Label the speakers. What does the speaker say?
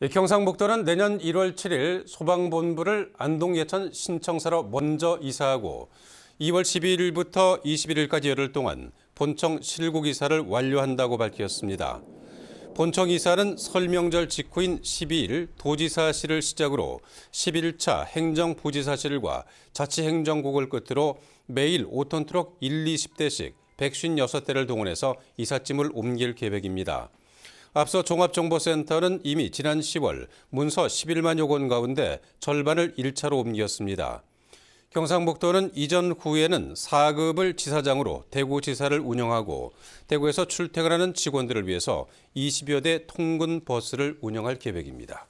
Speaker 1: 예, 경상북도는 내년 1월 7일 소방본부를 안동예천 신청사로 먼저 이사하고 2월 12일부터 21일까지 열흘 동안 본청 실국 이사를 완료한다고 밝혔습니다. 본청 이사는 설명절 직후인 12일 도지사실을 시작으로 11차 행정부지사실과 자치행정국을 끝으로 매일 5톤 트럭 1, 20대씩 156대를 동원해서 이삿짐을 옮길 계획입니다. 앞서 종합정보센터는 이미 지난 10월 문서 11만여 건 가운데 절반을 1차로 옮겼습니다. 경상북도는 이전 후에는 4급을 지사장으로 대구지사를 운영하고 대구에서 출퇴근하는 직원들을 위해서 20여 대 통근 버스를 운영할 계획입니다.